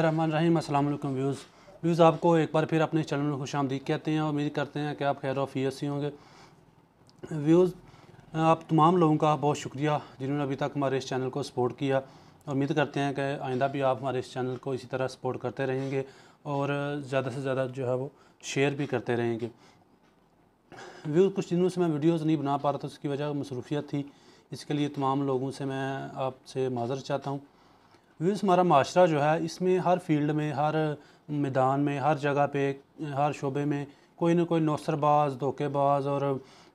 रहमान अस्सलाम वालेकुम views views आपको एक बार फिर अपने चैनल में खुश आमदी कहते हैं और उम्मीद करते हैं कि आप खैर ऑफियत होंगे व्यूज़ आप तमाम लोगों का बहुत शुक्रिया जिन्होंने अभी तक हमारे इस चैनल को सपोर्ट किया उम्मीद करते हैं कि आइंदा भी आप हमारे इस चैनल को इसी तरह सपोर्ट करते रहेंगे और ज़्यादा से ज़्यादा जो है वो शेयर भी करते रहेंगे व्यूज़ कुछ दिनों से मैं वीडियोज़ नहीं बना पा रहा था उसकी वजह मसरूफियत थी इसके लिए तमाम लोगों से मैं आपसे माजर चाहता हूँ व्यूज़ हमारा माशरा जो है इसमें हर फील्ड में हर मैदान में हर जगह पे हर शोबे में कोई ना कोई नौसरबाज धोखेबाज और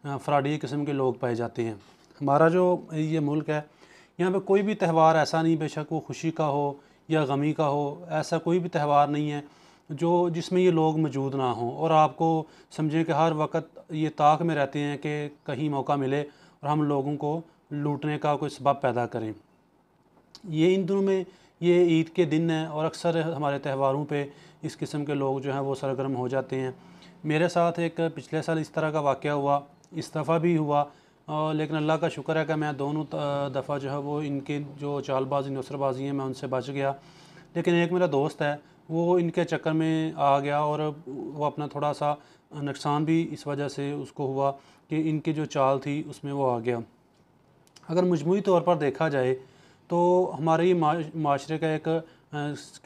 फ्राडी किस्म के लोग पाए जाते हैं हमारा जो ये मुल्क है यहाँ पे कोई भी त्यौहार ऐसा नहीं बेशक वो खुशी का हो या गमी का हो ऐसा कोई भी त्यौहार नहीं है जो जिसमें ये लोग मौजूद ना हों और आपको समझें कि हर वक्त ये ताक में रहते हैं कि कहीं मौका मिले और हम लोगों को लूटने का कोई सबब पैदा करें ये इन दिनों में ये ईद के दिन हैं और अक्सर हमारे त्यौहारों पे इस किस्म के लोग जो हैं वो सरगर्म हो जाते हैं मेरे साथ एक पिछले साल इस तरह का वाक़ हुआ इस दफ़ा भी हुआ और लेकिन अल्लाह का शुक्र है कि मैं दोनों दफ़ा जो है वो इनके जो चालबाजी नसरबाजी हैं मैं उनसे बच गया लेकिन एक मेरा दोस्त है वो इनके चक्कर में आ गया और वो अपना थोड़ा सा नुकसान भी इस वजह से उसको हुआ कि इनकी जो चाल थी उसमें वो आ गया अगर मजमू तौर पर देखा जाए तो हमारे ही माशरे का एक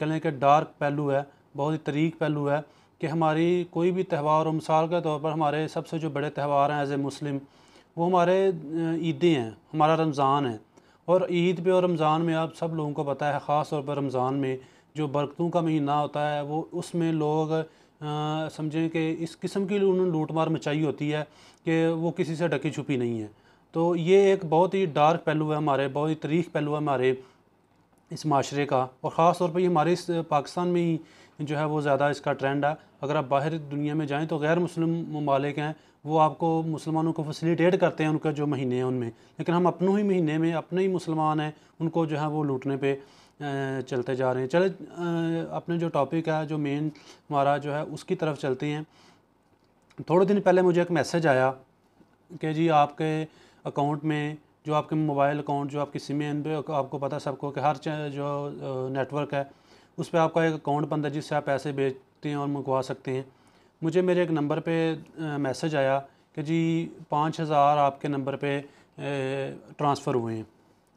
कह लें कि डार्क पहलू है बहुत ही तरीक पहलू है कि हमारी कोई भी त्यौहार और मिसाल के तौर पर हमारे सबसे जो बड़े त्यौहार हैं एज़ ए मुस्लिम वो हमारे ईदें हैं हमारा रमज़ान है और ईद पे और रमज़ान में आप सब लोगों को पता है ख़ास तौर पर रमज़ान में जो बरकतों का महीना होता है वो उसमें लोग समझें कि इस किस्म की उन्होंने लूट मार मचाई होती है कि वो किसी से डकी छुपी नहीं है तो ये एक बहुत ही डार्क पहलू है हमारे बहुत ही तरीक पहलू है हमारे इस माशरे का और ख़ास तौर पर ये हमारे इस पाकिस्तान में ही जो है वो ज़्यादा इसका ट्रेंड है अगर आप बाहर दुनिया में जाएँ तो गैर मुस्लिम ममालिक हैं वो आपको मुसलमानों को फैसिलिटेट करते हैं उनका जो महीने हैं उनमें लेकिन हम अपनों ही महीने में अपने ही मुसलमान हैं उनको जो है वो लूटने पे चलते जा रहे हैं चले अपने जो टॉपिक है जो मेन हमारा जो है उसकी तरफ चलते हैं थोड़े दिन पहले मुझे एक मैसेज आया कि जी आपके अकाउंट में जो आपके मोबाइल अकाउंट जो आपकी सिम एन आपको पता है सबको कि हर जो नेटवर्क है उस पर आपका एक अकाउंट बनता है जिससे आप पैसे भेजते हैं और मंगवा सकते हैं मुझे मेरे एक नंबर पे मैसेज आया कि जी पाँच हज़ार आपके नंबर पे ट्रांसफ़र हुए हैं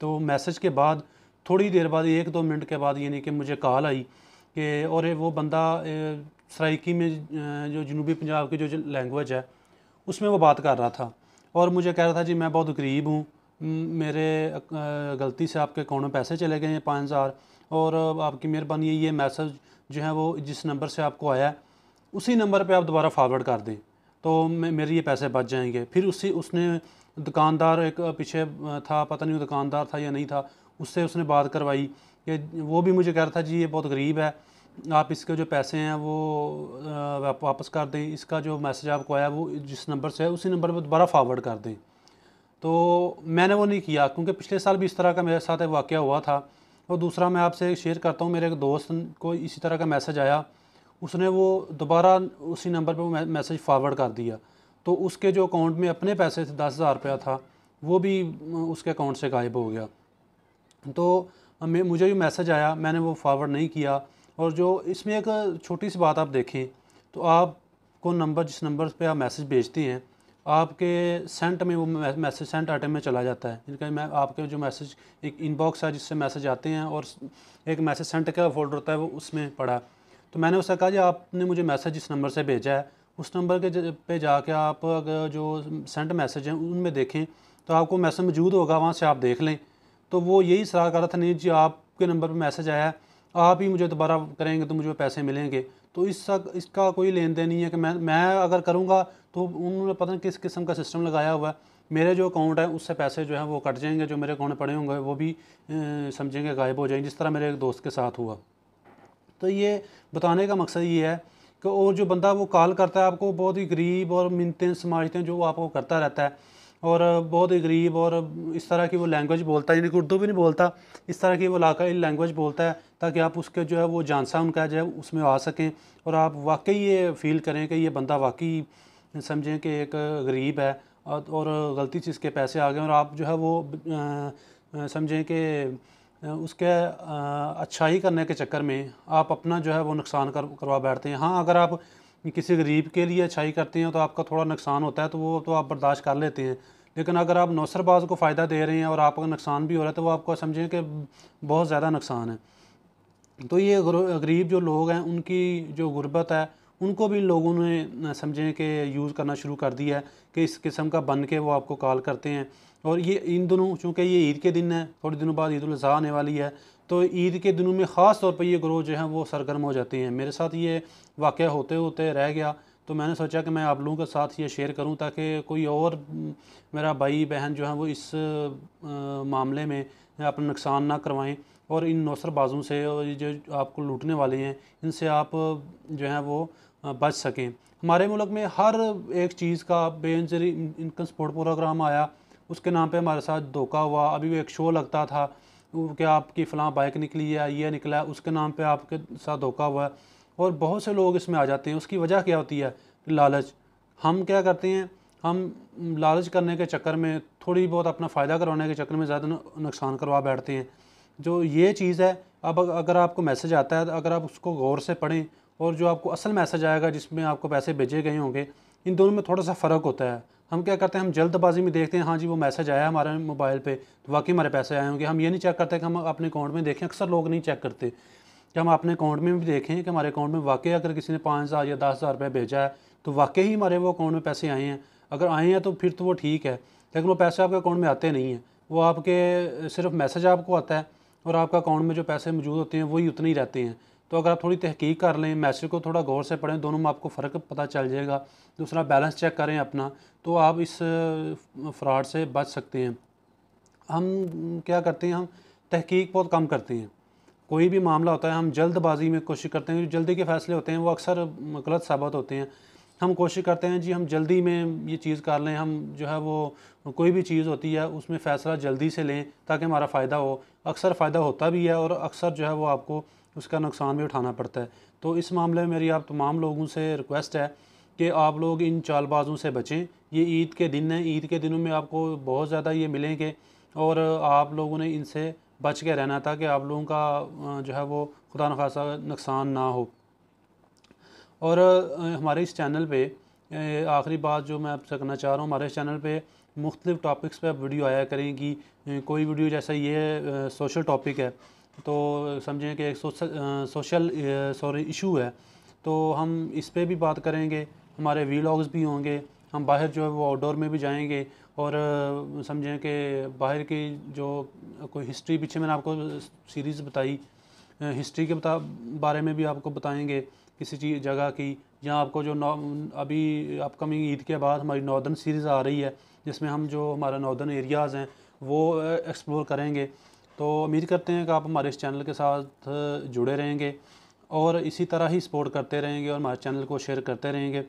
तो मैसेज के बाद थोड़ी देर बाद एक दो मिनट के बाद यानी कि मुझे कॉल आई कि और वो बंदा सराइकी में जो जनूबी पंजाब की जो लैंग्वेज है उसमें वो बात कर रहा था और मुझे कह रहा था जी मैं बहुत गरीब हूँ मेरे गलती से आपके अकाउंट में पैसे चले गए हैं पाँच हज़ार और आपकी मेहरबानी ये मैसेज जो है वो जिस नंबर से आपको आया उसी नंबर पे आप दोबारा फॉरवर्ड कर दें तो मेरे ये पैसे बच जाएंगे फिर उसी उसने दुकानदार एक पीछे था पता नहीं वो दुकानदार था या नहीं था उससे उसने बात करवाई कि वो भी मुझे कह रहा था जी ये बहुत गरीब है आप इसके जो पैसे हैं वो आप वापस कर दें इसका जो मैसेज आपको आया वो जिस नंबर से है उसी नंबर पर दोबारा फारवर्ड कर दें तो मैंने वो नहीं किया क्योंकि पिछले साल भी इस तरह का मेरे साथ एक वाक़ हुआ था और दूसरा मैं आपसे शेयर करता हूँ मेरे एक दोस्त को इसी तरह का मैसेज आया उसने वो दोबारा उसी नंबर पर मैसेज फारवर्ड कर दिया तो उसके जो अकाउंट में अपने पैसे थे दस हज़ार रुपया था वो भी उसके अकाउंट से गायब हो गया तो मुझे जो मैसेज आया मैंने वो फॉरवर्ड नहीं किया और जो इसमें एक छोटी सी बात आप देखें तो आपको नंबर जिस नंबर पे आप मैसेज भेजती हैं आपके सेंट में वो मैसेज सेंट आइटम में चला जाता है जिनका मैं आपके जो मैसेज एक इनबॉक्स है जिससे मैसेज आते हैं और एक मैसेज सेंट का फोल्डर होता है वो उसमें पड़ा तो मैंने उससे कहा कि आपने मुझे मैसेज जिस नंबर से भेजा है उस नंबर के पे जाके आप अगर जो सेंट मैसेज हैं उनमें देखें तो आपको मैसेज मौजूद होगा वहाँ से आप देख लें तो वो यही सलाह कर रहा था नहीं जी आपके नंबर पर मैसेज आया है आप ही मुझे दोबारा करेंगे तो मुझे पैसे मिलेंगे तो इस इसका कोई लेन देन नहीं है कि मैं मैं अगर करूँगा तो उन्होंने पता नहीं किस किस्म का सिस्टम लगाया हुआ है मेरे जो अकाउंट है उससे पैसे जो है वो कट जाएंगे जो मेरे अकाउंट में पड़े होंगे वो भी समझेंगे गायब हो जाएंगे जिस तरह मेरे एक दोस्त के साथ हुआ तो ये बताने का मकसद ये है कि और जो बंदा वो कॉल करता है आपको बहुत ही गरीब और मिनतें समाजते हैं जो आपको करता रहता है और बहुत ही गरीब और इस तरह की वो लैंग्वेज बोलता है यानी कि उर्दू भी नहीं बोलता इस तरह की वो इलाका लैंग्वेज बोलता है ताकि आप उसके जो है वो जानसा उनका जो है उसमें आ सकें और आप वाकई ये फील करें कि ये बंदा वाकई समझें कि एक गरीब है और गलती से इसके पैसे आ गए और आप जो है वो समझें कि उसके अच्छाई करने के चक्कर में आप अपना जो है वो नुकसान कर करवा बैठते हैं हाँ अगर आप किसी गरीब के लिए अच्छाई करते हैं तो आपका थोड़ा नुकसान होता है तो वो तो आप बर्दाश्त कर लेते हैं लेकिन अगर आप नौसरबाज को फ़ायदा दे रहे हैं और आपका नुकसान भी हो रहा है तो वो आपको समझें कि बहुत ज़्यादा नुकसान है तो ये गरीब जो लोग हैं उनकी जो गुर्बत है उनको भी लोगों ने समझें कि यूज़ करना शुरू कर दिया है कि इस किस्म का बन के वो आपको कॉल करते हैं और ये इन दोनों चूँकि ये ईद के दिन है थोड़े दिनों बाद ईद उजी आने वाली है तो ईद के दिनों में ख़ास तौर पर ये ग्रोह जो है वो सरगर्म हो जाते हैं मेरे साथ ये वाक़ होते होते रह गया तो मैंने सोचा कि मैं आप लोगों के साथ ये शेयर करूं ताकि कोई और मेरा भाई बहन जो है वो इस आ, मामले में अपना नुकसान ना करवाएं और इन नौसरबाजों से और जो आपको लूटने वाले हैं इनसे आप जो है वो बच सकें हमारे मुल्क में हर एक चीज़ का बेअरी इनकम सपोर्ट प्रोग्राम आया उसके नाम पर हमारे साथ धोखा हुआ अभी वो एक शो लगता था कि आपकी फ़लाँ बाइक निकली है ये निकला है उसके नाम पे आपके साथ धोखा हुआ है और बहुत से लोग इसमें आ जाते हैं उसकी वजह क्या होती है लालच हम क्या करते हैं हम लालच करने के चक्कर में थोड़ी बहुत अपना फ़ायदा करवाने के चक्कर में ज़्यादा नुकसान करवा बैठते हैं जो ये चीज़ है अब अगर आपको मैसेज आता है तो अगर आप उसको गौर से पढ़ें और जो आपको असल मैसेज आएगा जिसमें आपको पैसे भेजे गए होंगे इन दोनों में थोड़ा सा फ़र्क होता है हम क्या करते हैं हम जल्दबाजी में देखते हैं हाँ जी वो मैसेज आया हमारे मोबाइल पे तो वाकई हमारे पैसे आए होंगे हम ये नहीं चेक करते कि हम अपने अकाउंट में देखें अक्सर लोग नहीं चेक करते कि हम अपने अकाउंट में भी देखें कि हमारे अकाउंट में वाकई अगर किसी ने पाँच हज़ार या दस हज़ार रुपये भेजा है तो वाकई ही हमारे वो अकाउंट में पैसे आए हैं अगर आए हैं तो फिर तो वो ठीक है लेकिन वो पैसे आपके अकाउंट में आते नहीं हैं वो आपके सिर्फ मैसेज आपको आता है और आपका अकाउंट में जो पैसे मौजूद होते हैं वही उतने ही रहते हैं तो अगर आप थोड़ी तहकीक कर लें मैसेज को थोड़ा गौर से पढ़ें दोनों में आपको फ़र्क पता चल जाएगा दूसरा बैलेंस चेक करें अपना तो आप इस फ्रॉड से बच सकते हैं हम क्या करते हैं हम तहकीक बहुत कम करते हैं कोई भी मामला होता है हम जल्दबाजी में कोशिश करते हैं जो जल्दी के फैसले होते हैं वो अक्सर गलत साबित होते हैं हम कोशिश करते हैं जी हम जल्दी में ये चीज़ कर लें हम जो है वो कोई भी चीज़ होती है उसमें फ़ैसला जल्दी से लें ताकि हमारा फ़ायदा हो अक्सर फ़ायदा होता भी है और अक्सर जो है वो आपको उसका नुकसान भी उठाना पड़ता है तो इस मामले में मेरी आप तमाम लोगों से रिक्वेस्ट है कि आप लोग इन चालबाजों से बचें ये ईद के दिन हैं ईद के दिनों में आपको बहुत ज़्यादा ये मिलेंगे और आप लोगों ने इनसे बच के रहना था कि आप लोगों का जो है वो खुदा न खासा नुकसान ना हो और हमारे इस चैनल पे आखिरी बात जो मैं आपसे करना चाह रहा हूँ हमारे इस चैनल पे मुख्तलिफ़ टॉपिक्स पे वीडियो आया करें कि कोई वीडियो जैसा ये सोशल टॉपिक है तो समझें कि एक सोशल सॉरी इशू है तो हम इस पर भी बात करेंगे हमारे वीलॉग्स भी होंगे हम बाहर जो है वो आउटडोर में भी जाएंगे और समझें कि बाहर की जो कोई हिस्ट्री पीछे मैंने आपको सीरीज़ बताई हिस्ट्री के बता बारे में भी आपको बताएंगे किसी चीज़ जगह की या आपको जो अभी अपकमिंग ईद के बाद हमारी नॉर्दर्न सीरीज़ आ रही है जिसमें हम जो हमारा नॉर्दर्न एरियाज़ हैं वो एक्सप्लोर करेंगे तो उम्मीद करते हैं कि आप हमारे इस चैनल के साथ जुड़े रहेंगे और इसी तरह ही सपोर्ट करते रहेंगे और हमारे चैनल को शेयर करते रहेंगे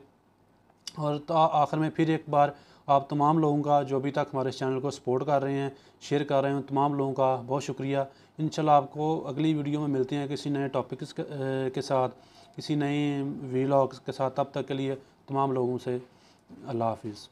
और तो आखिर में फिर एक बार आप तमाम लोगों का जो अभी तक हमारे इस चैनल को सपोर्ट कर रहे हैं शेयर कर रहे हैं तमाम लोगों का बहुत शुक्रिया इन आपको अगली वीडियो में मिलते हैं किसी नए टॉपिक्स के साथ किसी नए वीलॉग्स के साथ तब तक के लिए तमाम लोगों से अल्लाह हाफिज़